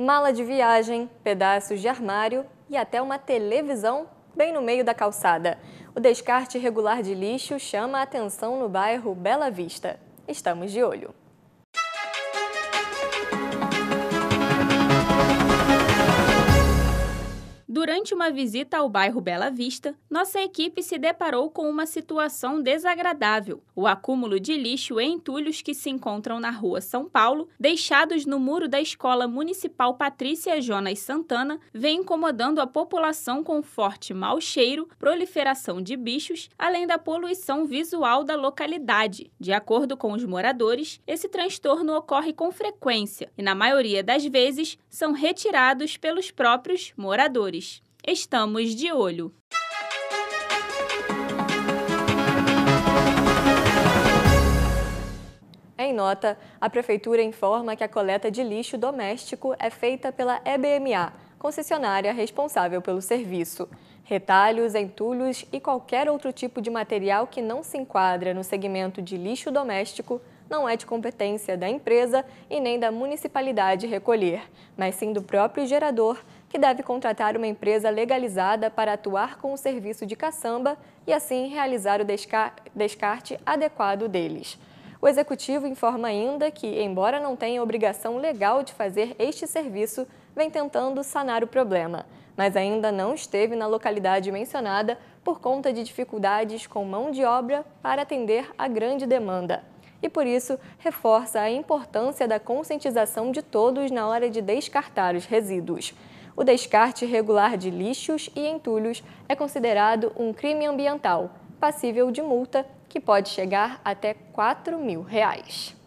mala de viagem, pedaços de armário e até uma televisão bem no meio da calçada. O descarte irregular de lixo chama a atenção no bairro Bela Vista. Estamos de olho. Durante uma visita ao bairro Bela Vista, nossa equipe se deparou com uma situação desagradável: o acúmulo de lixo e entulhos que se encontram na rua São Paulo, deixados no muro da Escola Municipal Patrícia Jonas Santana, vem incomodando a população com forte mau cheiro, proliferação de bichos, além da poluição visual da localidade. De acordo com os moradores, esse transtorno ocorre com frequência e, na maioria das vezes, são retirados pelos próprios moradores. Estamos de olho. Em nota, a Prefeitura informa que a coleta de lixo doméstico é feita pela EBMA, concessionária responsável pelo serviço. Retalhos, entulhos e qualquer outro tipo de material que não se enquadra no segmento de lixo doméstico não é de competência da empresa e nem da municipalidade recolher, mas sim do próprio gerador que deve contratar uma empresa legalizada para atuar com o serviço de caçamba e assim realizar o descarte adequado deles. O executivo informa ainda que, embora não tenha obrigação legal de fazer este serviço, vem tentando sanar o problema, mas ainda não esteve na localidade mencionada por conta de dificuldades com mão de obra para atender a grande demanda. E por isso, reforça a importância da conscientização de todos na hora de descartar os resíduos o descarte irregular de lixos e entulhos é considerado um crime ambiental, passível de multa que pode chegar até 4 mil reais.